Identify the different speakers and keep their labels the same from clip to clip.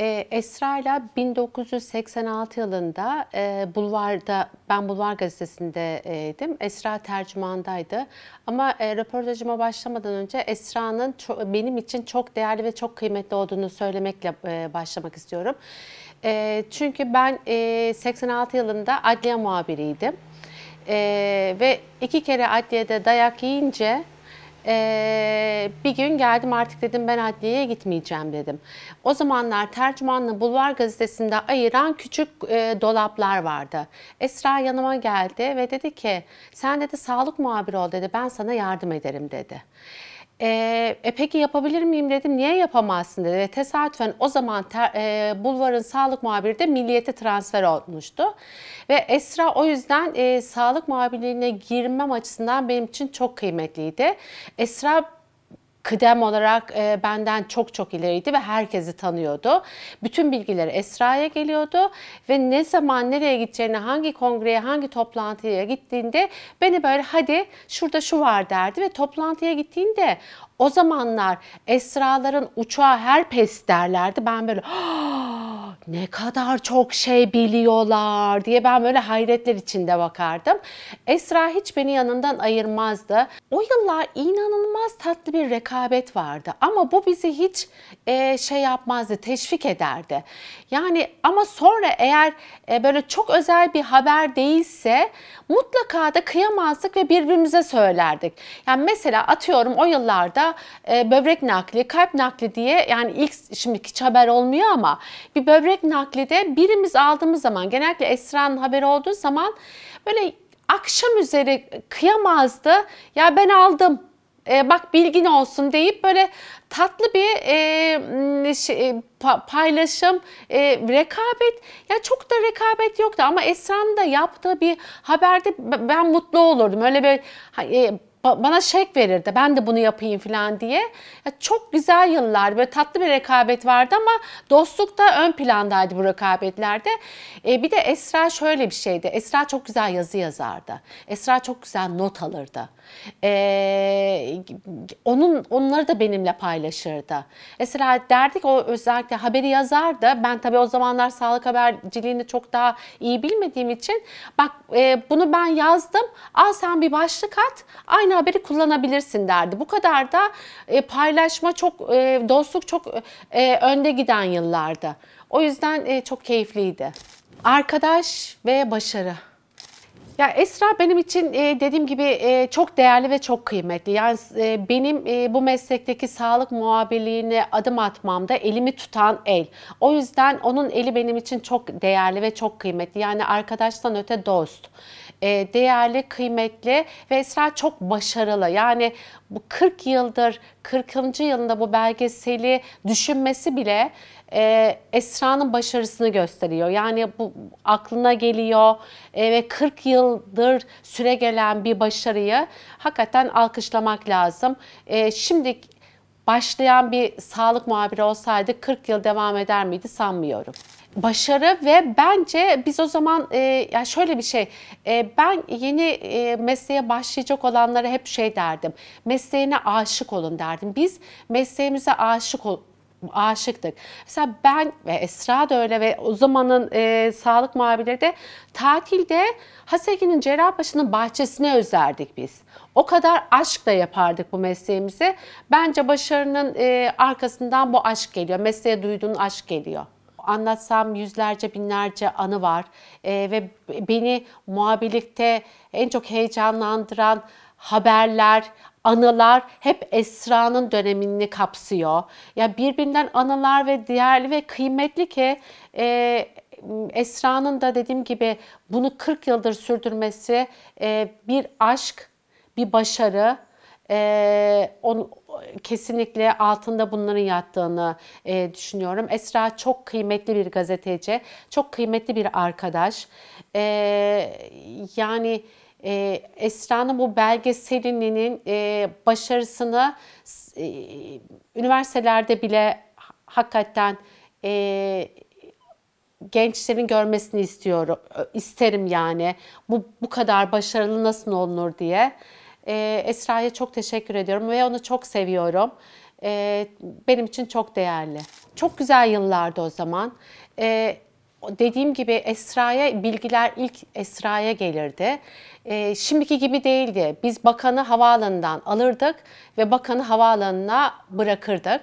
Speaker 1: e, Esra ile 1986 yılında e, Bulvar'da, ben Bulvar gazetesindeydim. Esra tercümandaydı. Ama e, röportajıma başlamadan önce Esra'nın benim için çok değerli ve çok kıymetli olduğunu söylemekle e, başlamak istiyorum. E, çünkü ben e, 86 yılında adliye muhabiriydim. E, ve iki kere adliyede dayak yiyince ee, bir gün geldim artık dedim ben adliyeye gitmeyeceğim dedim. O zamanlar tercümanla Bulvar gazetesinde ayıran küçük e, dolaplar vardı. Esra yanıma geldi ve dedi ki sen dedi sağlık muhabiri ol dedi ben sana yardım ederim dedi. E, e peki yapabilir miyim dedim. Niye yapamazsın dedi. Ve tesadüfen o zaman ter, e, Bulvar'ın sağlık muhabiri de milliyete transfer olmuştu. Ve Esra o yüzden e, sağlık muhabirliğine girmem açısından benim için çok kıymetliydi. Esra kıdem olarak e, benden çok çok ileriydi ve herkesi tanıyordu. Bütün bilgileri Esra'ya geliyordu ve ne zaman nereye gideceğini, hangi kongreye, hangi toplantıya gittiğinde beni böyle hadi şurada şu var derdi ve toplantıya gittiğinde o zamanlar Esra'ların uçağı her pes derlerdi. Ben böyle ah! ne kadar çok şey biliyorlar diye ben böyle hayretler içinde bakardım. Esra hiç beni yanından ayırmazdı. O yıllar inanılmaz tatlı bir rekabet vardı ama bu bizi hiç e, şey yapmazdı, teşvik ederdi. Yani ama sonra eğer e, böyle çok özel bir haber değilse mutlaka da kıyamazdık ve birbirimize söylerdik. Yani mesela atıyorum o yıllarda e, böbrek nakli, kalp nakli diye yani ilk şimdiki hiç haber olmuyor ama bir böbrek böbrek naklide birimiz aldığımız zaman genellikle Esra'nın haberi olduğu zaman böyle akşam üzeri kıyamazdı. Ya ben aldım e, bak bilgin olsun deyip böyle tatlı bir e, şey, e, paylaşım, e, rekabet. Ya çok da rekabet yoktu ama Esra'nın da yaptığı bir haberde ben mutlu olurdum. Öyle bir e, bana şek verirdi. Ben de bunu yapayım falan diye. Ya çok güzel yıllar, böyle tatlı bir rekabet vardı ama dostluk da ön plandaydı bu rekabetlerde. E, bir de Esra şöyle bir şeydi. Esra çok güzel yazı yazardı. Esra çok güzel not alırdı. E, onun onları da benimle paylaşırdı. Esra derdik o özellikle haberi yazardı. Ben tabii o zamanlar sağlık haberciliğini çok daha iyi bilmediğim için bak e, bunu ben yazdım. Al sen bir başlık at. Aynı aynı haberi kullanabilirsin derdi. Bu kadar da e, paylaşma çok, e, dostluk çok e, önde giden yıllarda. O yüzden e, çok keyifliydi. Arkadaş ve başarı. Ya Esra benim için e, dediğim gibi e, çok değerli ve çok kıymetli. Yani e, benim e, bu meslekteki sağlık muhabirliğine adım atmamda elimi tutan el. O yüzden onun eli benim için çok değerli ve çok kıymetli. Yani arkadaştan öte dost e, değerli, kıymetli ve Esra çok başarılı. Yani bu 40 yıldır, 40. yılında bu belgeseli düşünmesi bile e, Esra'nın başarısını gösteriyor. Yani bu aklına geliyor e, ve 40 yıldır süre gelen bir başarıyı hakikaten alkışlamak lazım. E, şimdi başlayan bir sağlık muhabiri olsaydı 40 yıl devam eder miydi sanmıyorum başarı ve bence biz o zaman e, yani şöyle bir şey e, ben yeni e, mesleğe başlayacak olanlara hep şey derdim mesleğine aşık olun derdim biz mesleğimize aşık ol, aşıktık. Mesela ben ve Esra da öyle ve o zamanın e, sağlık muhabirleri de tatilde Haseki'nin Cerrahpaşa'nın bahçesine özerdik biz. O kadar aşkla yapardık bu mesleğimizi. Bence başarının e, arkasından bu aşk geliyor. Mesleğe duyduğun aşk geliyor anlatsam yüzlerce binlerce anı var e, ve beni muhabirlikte en çok heyecanlandıran haberler, anılar hep Esra'nın dönemini kapsıyor. Ya birbirinden anılar ve değerli ve kıymetli ki e, Esra'nın da dediğim gibi bunu 40 yıldır sürdürmesi e, bir aşk, bir başarı, e, on, kesinlikle altında bunların yattığını e, düşünüyorum. Esra çok kıymetli bir gazeteci, çok kıymetli bir arkadaş. E, yani e, Esra'nın bu belgeselinin e, başarısını e, üniversitelerde bile hakikaten e, gençlerin görmesini istiyorum, isterim yani. Bu bu kadar başarılı nasıl olunur diye. E, Esra'ya çok teşekkür ediyorum ve onu çok seviyorum. E, benim için çok değerli. Çok güzel yıllardı o zaman. E, dediğim gibi Esra'ya bilgiler ilk Esra'ya gelirdi. E, şimdiki gibi değildi. Biz bakanı havaalanından alırdık ve bakanı havaalanına bırakırdık.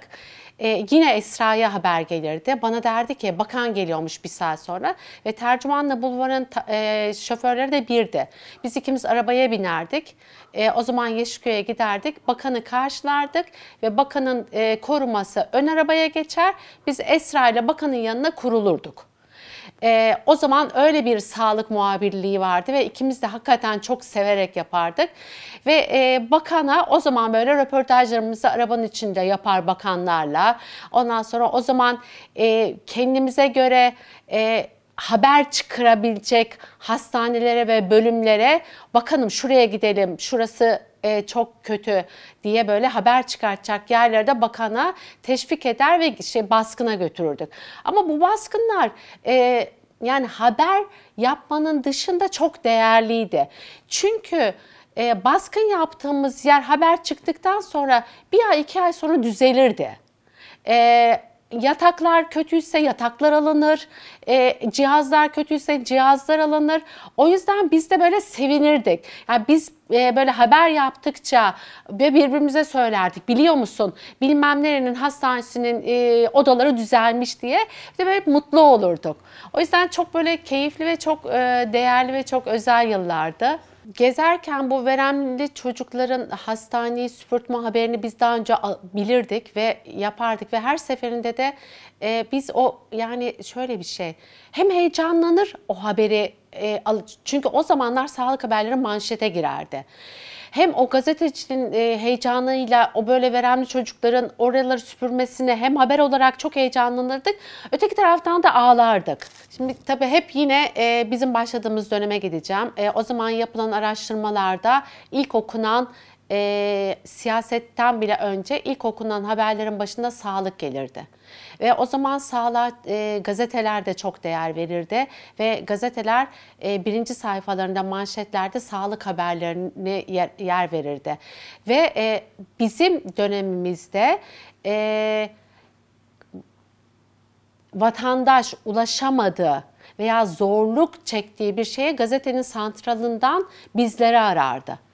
Speaker 1: E, yine Esra'ya haber gelirdi. Bana derdi ki bakan geliyormuş bir saat sonra ve tercümanla bulvarın e, şoförleri de birdi. Biz ikimiz arabaya binerdik. E, o zaman Yeşilköy'e giderdik. Bakanı karşılardık ve bakanın e, koruması ön arabaya geçer. Biz Esra ile bakanın yanına kurulurduk. E, o zaman öyle bir sağlık muhabirliği vardı ve ikimiz de hakikaten çok severek yapardık. Ve e, bakana o zaman böyle röportajlarımızı arabanın içinde yapar bakanlarla. Ondan sonra o zaman e, kendimize göre... E, haber çıkarabilecek hastanelere ve bölümlere bakanım şuraya gidelim, şurası e, çok kötü diye böyle haber çıkartacak yerlerde bakana teşvik eder ve şey baskına götürürdük. Ama bu baskınlar e, yani haber yapmanın dışında çok değerliydi. Çünkü e, baskın yaptığımız yer haber çıktıktan sonra bir ay iki ay sonra düzelirdi. E, yataklar kötüyse yataklar alınır, e, cihazlar kötüyse cihazlar alınır. O yüzden biz de böyle sevinirdik. Yani biz e, böyle haber yaptıkça ve birbirimize söylerdik. Biliyor musun bilmem nerenin hastanesinin e, odaları düzelmiş diye bir de böyle mutlu olurduk. O yüzden çok böyle keyifli ve çok e, değerli ve çok özel yıllardı. Gezerken bu veremli çocukların hastaneyi süpürtme haberini biz daha önce bilirdik ve yapardık ve her seferinde de e, biz o yani şöyle bir şey hem heyecanlanır o haberi e, çünkü o zamanlar sağlık haberleri manşete girerdi hem o gazetecinin e, heyecanıyla o böyle veremli çocukların oraları süpürmesine hem haber olarak çok heyecanlanırdık. Öteki taraftan da ağlardık. Şimdi tabii hep yine e, bizim başladığımız döneme gideceğim. E, o zaman yapılan araştırmalarda ilk okunan e, siyasetten bile önce ilk okunan haberlerin başında sağlık gelirdi. Ve o zaman sağlığa e, gazeteler de çok değer verirdi ve gazeteler e, birinci sayfalarında manşetlerde sağlık haberlerini yer, yer verirdi. Ve e, bizim dönemimizde e, vatandaş ulaşamadı veya zorluk çektiği bir şeye gazetenin santralından bizleri arardı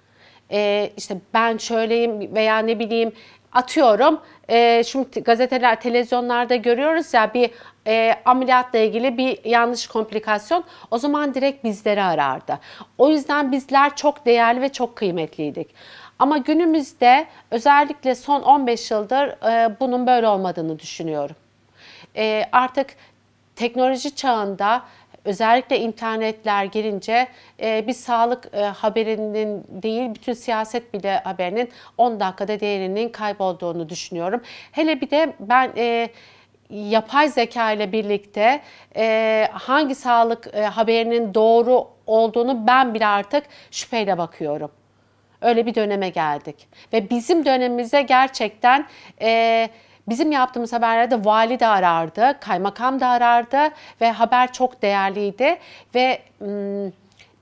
Speaker 1: e, işte ben şöyleyim veya ne bileyim atıyorum e, şimdi gazeteler televizyonlarda görüyoruz ya bir e, ameliyatla ilgili bir yanlış komplikasyon o zaman direkt bizleri arardı. O yüzden bizler çok değerli ve çok kıymetliydik. Ama günümüzde özellikle son 15 yıldır e, bunun böyle olmadığını düşünüyorum. E, artık teknoloji çağında özellikle internetler girince e, bir sağlık e, haberinin değil bütün siyaset bile haberinin 10 dakikada değerinin kaybolduğunu düşünüyorum. Hele bir de ben... E, yapay zeka ile birlikte e, hangi sağlık e, haberinin doğru olduğunu ben bile artık şüpheyle bakıyorum. Öyle bir döneme geldik ve bizim dönemimize gerçekten e, Bizim yaptığımız haberlerde vali de arardı, kaymakam da arardı ve haber çok değerliydi ve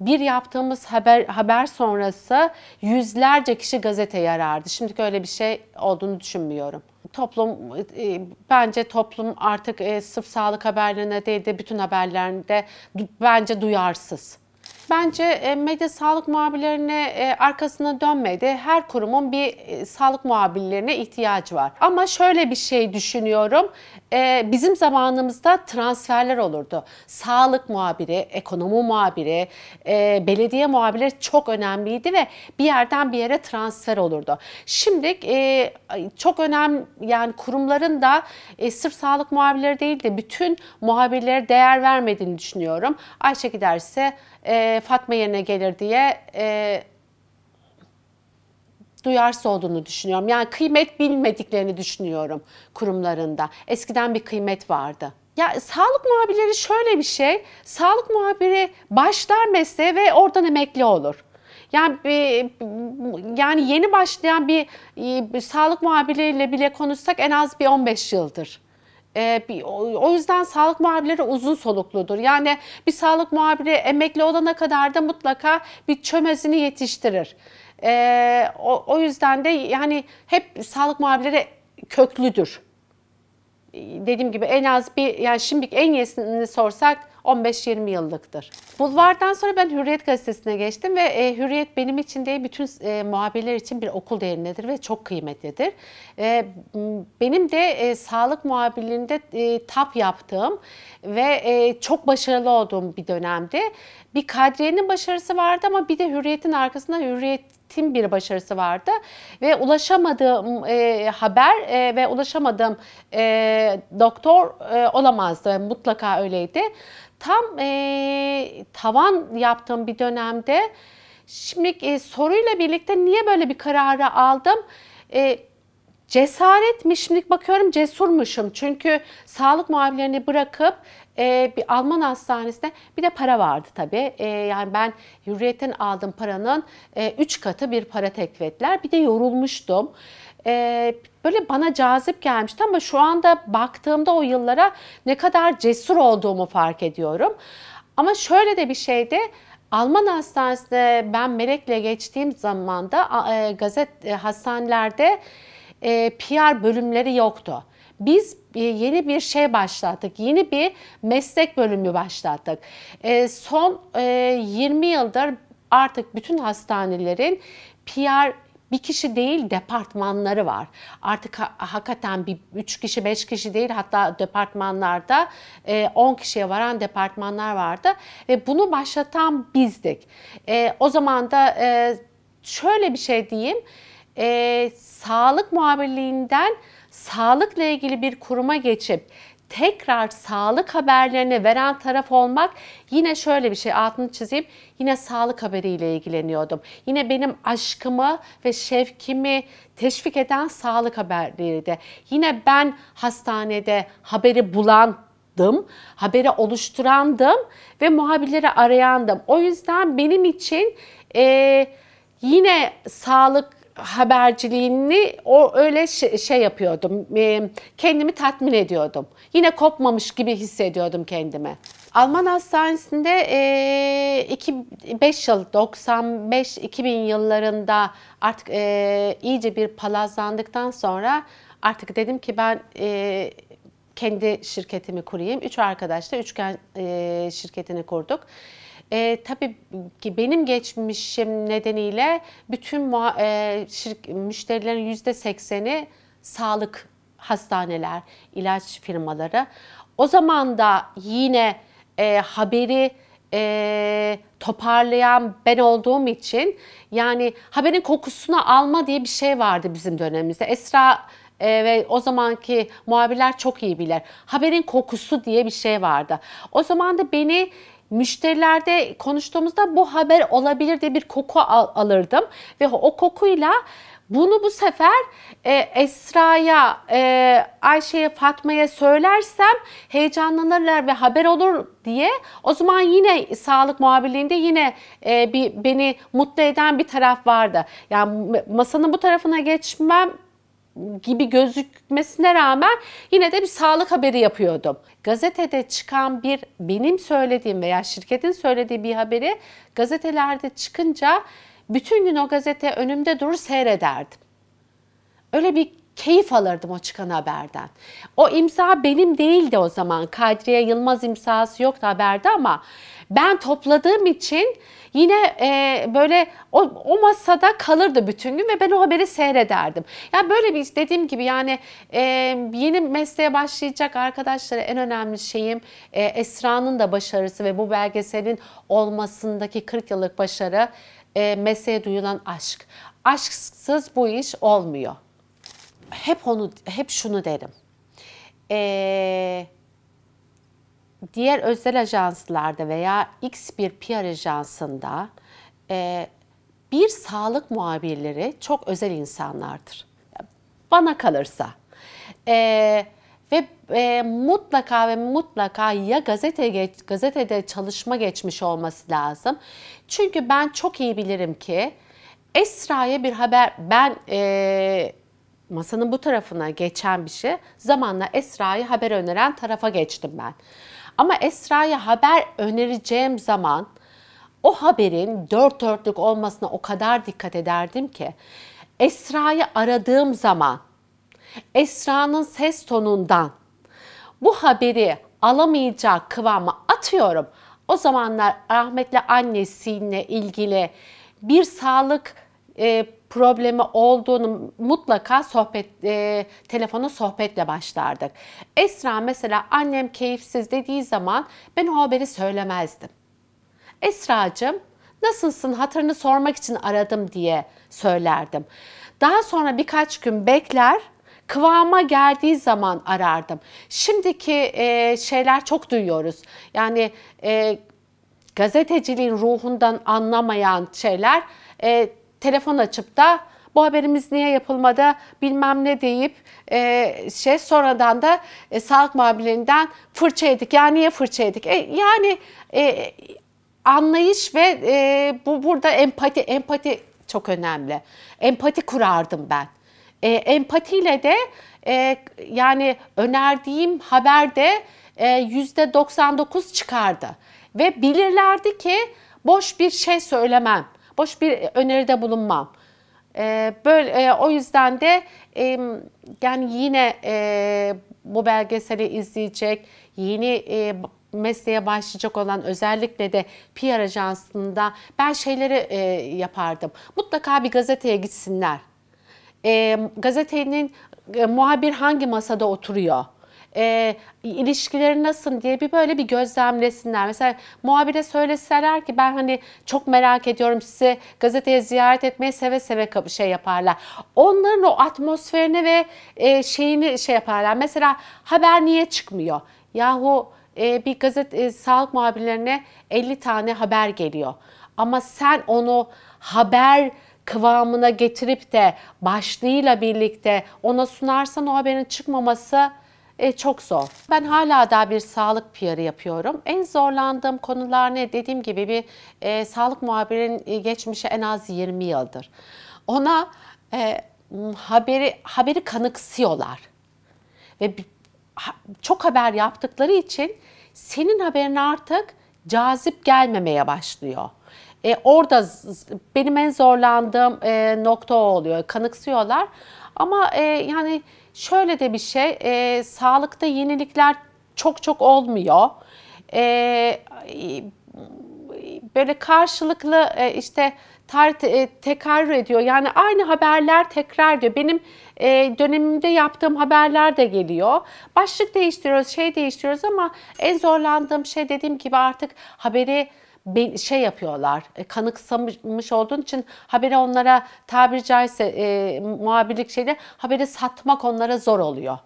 Speaker 1: bir yaptığımız haber haber sonrası yüzlerce kişi gazeteye arardı. Şimdi öyle bir şey olduğunu düşünmüyorum toplum ıı, ıı, bence toplum artık e, sırf sağlık haberlerine değil de bütün haberlerinde bence duyarsız. Bence e, medya sağlık muhabirlerine e, arkasına dönmedi. Her kurumun bir e, sağlık muhabirlerine ihtiyacı var. Ama şöyle bir şey düşünüyorum. Bizim zamanımızda transferler olurdu. Sağlık muhabiri, ekonomi muhabiri, belediye muhabirleri çok önemliydi ve bir yerden bir yere transfer olurdu. Şimdi çok önemli yani kurumların da sırf sağlık muhabirleri değil de bütün muhabirlere değer vermediğini düşünüyorum. Ayşe giderse e, Fatma yerine gelir diye e, duyarsız olduğunu düşünüyorum. Yani kıymet bilmediklerini düşünüyorum kurumlarında. Eskiden bir kıymet vardı. Ya sağlık muhabirleri şöyle bir şey. Sağlık muhabiri başlar mesleğe ve oradan emekli olur. Yani e, yani yeni başlayan bir, e, bir sağlık muhabirleriyle bile konuşsak en az bir 15 yıldır e, o yüzden sağlık muhabirleri uzun solukludur. Yani bir sağlık muhabiri emekli olana kadar da mutlaka bir çömezini yetiştirir. E, o, o yüzden de yani hep sağlık muhabirleri köklüdür. Ee, dediğim gibi en az bir yani şimdiki en iyisini sorsak 15-20 yıllıktır. Bulvardan sonra ben Hürriyet gazetesine geçtim ve e, Hürriyet benim için değil bütün e, muhabirler için bir okul değerindedir ve çok kıymetlidir. E, benim de e, sağlık muhabirliğinde e, tap yaptığım ve e, çok başarılı olduğum bir dönemdi. Bir Kadriye'nin başarısı vardı ama bir de Hürriyet'in arkasında Hürriyet tim bir başarısı vardı ve ulaşamadığım e, haber e, ve ulaşamadığım e, doktor e, olamazdı mutlaka öyleydi. Tam e, tavan yaptığım bir dönemde şimdi e, soruyla birlikte niye böyle bir kararı aldım? E, cesaretmiş şimdi bakıyorum cesurmuşum çünkü sağlık muavinlerini bırakıp e, bir Alman hastanesinde bir de para vardı tabii. E, yani ben Hürriyet'ten aldığım paranın 3 e, katı bir para teklif ettiler. Bir de yorulmuştum. E, böyle bana cazip gelmişti ama şu anda baktığımda o yıllara ne kadar cesur olduğumu fark ediyorum. Ama şöyle de bir şey Alman hastanesinde ben Melek'le geçtiğim zaman da e, gazet e, hastanelerde e, PR bölümleri yoktu. Biz yeni bir şey başlattık. Yeni bir meslek bölümü başlattık. E, son 20 e, yıldır artık bütün hastanelerin PR bir kişi değil departmanları var. Artık hakikaten bir 3 kişi 5 kişi değil hatta departmanlarda 10 e, kişiye varan departmanlar vardı. Ve bunu başlatan bizdik. o zaman da şöyle bir şey diyeyim. sağlık muhabirliğinden sağlıkla ilgili bir kuruma geçip tekrar sağlık haberlerini veren taraf olmak yine şöyle bir şey altını çizeyim. Yine sağlık haberiyle ilgileniyordum. Yine benim aşkımı ve şevkimi teşvik eden sağlık haberleriydi. Yine ben hastanede haberi bulan haberi oluşturandım ve muhabirleri arayandım. O yüzden benim için e, yine sağlık haberciliğini o öyle şey, şey yapıyordum. E, kendimi tatmin ediyordum. Yine kopmamış gibi hissediyordum kendimi. Alman hastanesinde e, 5 yıl 95-2000 yıllarında artık e, iyice bir palazlandıktan sonra artık dedim ki ben e, kendi şirketimi kurayım. Üç arkadaşla üçgen e, şirketini kurduk. E, tabii ki benim geçmişim nedeniyle bütün e, şirk, müşterilerin yüzde sekseni sağlık hastaneler, ilaç firmaları. O zaman da yine e, haberi e, toparlayan ben olduğum için yani haberin kokusunu alma diye bir şey vardı bizim dönemimizde. Esra e, ve o zamanki muhabirler çok iyi bilir. Haberin kokusu diye bir şey vardı. O zaman da beni müşterilerde konuştuğumuzda bu haber olabilir diye bir koku al alırdım. Ve o kokuyla bunu bu sefer e, Esra'ya, e, Ayşe'ye, Fatma'ya söylersem heyecanlanırlar ve haber olur diye o zaman yine sağlık muhabirliğinde yine e, bir beni mutlu eden bir taraf vardı. Yani masanın bu tarafına geçmem gibi gözükmesine rağmen yine de bir sağlık haberi yapıyordum. Gazetede çıkan bir benim söylediğim veya şirketin söylediği bir haberi gazetelerde çıkınca bütün gün o gazete önümde durur seyrederdim. Öyle bir keyif alırdım o çıkan haberden. O imza benim değildi o zaman. Kadriye Yılmaz imzası yoktu haberde ama ben topladığım için yine e, böyle o, o masada kalırdı bütün gün ve ben o haberi seyrederdim. Yani böyle bir dediğim gibi yani e, yeni mesleğe başlayacak arkadaşlara en önemli şeyim e, Esra'nın da başarısı ve bu belgeselin olmasındaki 40 yıllık başarı e, mesleğe duyulan aşk. Aşksız bu iş olmuyor hep onu hep şunu derim. Ee, diğer özel ajanslarda veya X bir PR ajansında e, bir sağlık muhabirleri çok özel insanlardır. Bana kalırsa. Ee, ve e, mutlaka ve mutlaka ya gazete geç, gazetede çalışma geçmiş olması lazım. Çünkü ben çok iyi bilirim ki Esra'ya bir haber ben e, masanın bu tarafına geçen bir şey zamanla Esra'yı haber öneren tarafa geçtim ben. Ama Esra'yı haber önereceğim zaman o haberin dört dörtlük olmasına o kadar dikkat ederdim ki Esra'yı aradığım zaman Esra'nın ses tonundan bu haberi alamayacak kıvamı atıyorum. O zamanlar rahmetli annesiyle ilgili bir sağlık e, problemi olduğunu mutlaka sohbet e, telefona sohbetle başlardık. Esra mesela annem keyifsiz dediği zaman ben o haberi söylemezdim. Esracığım nasılsın hatırını sormak için aradım diye söylerdim. Daha sonra birkaç gün bekler kıvama geldiği zaman arardım. Şimdiki e, şeyler çok duyuyoruz. Yani e, gazeteciliğin ruhundan anlamayan şeyler e, telefon açıp da bu haberimiz niye yapılmadı bilmem ne deyip e, şey sonradan da e, sağlık muhabirlerinden fırça yedik. Yani niye fırça yedik? E, yani e, anlayış ve e, bu burada empati empati çok önemli. Empati kurardım ben. E, empatiyle de e, yani önerdiğim haberde e, yüzde %99 çıkardı. Ve bilirlerdi ki boş bir şey söylemem boş bir öneride bulunmam. E, böyle e, o yüzden de e, yani yine e, bu belgeseli izleyecek, yeni e, mesleğe başlayacak olan özellikle de PR ajansında ben şeyleri e, yapardım. Mutlaka bir gazeteye gitsinler. E, gazetenin e, muhabir hangi masada oturuyor? e, ilişkileri nasıl diye bir böyle bir gözlemlesinler. Mesela muhabire söyleseler ki ben hani çok merak ediyorum sizi gazeteye ziyaret etmeye seve seve şey yaparlar. Onların o atmosferini ve e, şeyini şey yaparlar. Mesela haber niye çıkmıyor? Yahu e, bir gazete e, sağlık muhabirlerine 50 tane haber geliyor. Ama sen onu haber kıvamına getirip de başlığıyla birlikte ona sunarsan o haberin çıkmaması e, çok zor. Ben hala daha bir sağlık PR'ı yapıyorum. En zorlandığım konular ne? Dediğim gibi bir e, sağlık muhabirin e, geçmişi en az 20 yıldır. Ona e, haberi haberi kanıksıyorlar. Ve çok haber yaptıkları için senin haberin artık cazip gelmemeye başlıyor. E, orada benim en zorlandığım e, nokta o oluyor. Kanıksıyorlar. Ama e, yani şöyle de bir şey, e, sağlıkta yenilikler çok çok olmuyor. E, böyle karşılıklı e, işte tar e, tekrarür ediyor. Yani aynı haberler tekrar diyor. Benim e, dönemimde yaptığım haberler de geliyor. Başlık değiştiriyoruz, şey değiştiriyoruz ama en zorlandığım şey dediğim gibi artık haberi şey yapıyorlar. E, kanıksamış olduğun için haberi onlara tabiri caizse e, muhabirlik şeyle haberi satmak onlara zor oluyor.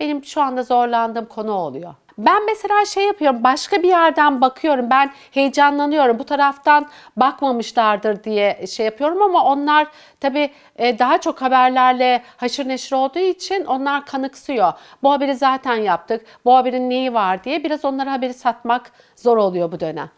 Speaker 1: Benim şu anda zorlandığım konu oluyor. Ben mesela şey yapıyorum başka bir yerden bakıyorum ben heyecanlanıyorum bu taraftan bakmamışlardır diye şey yapıyorum ama onlar tabi e, daha çok haberlerle haşır neşir olduğu için onlar kanıksıyor. Bu haberi zaten yaptık bu haberin neyi var diye biraz onlara haberi satmak zor oluyor bu dönem.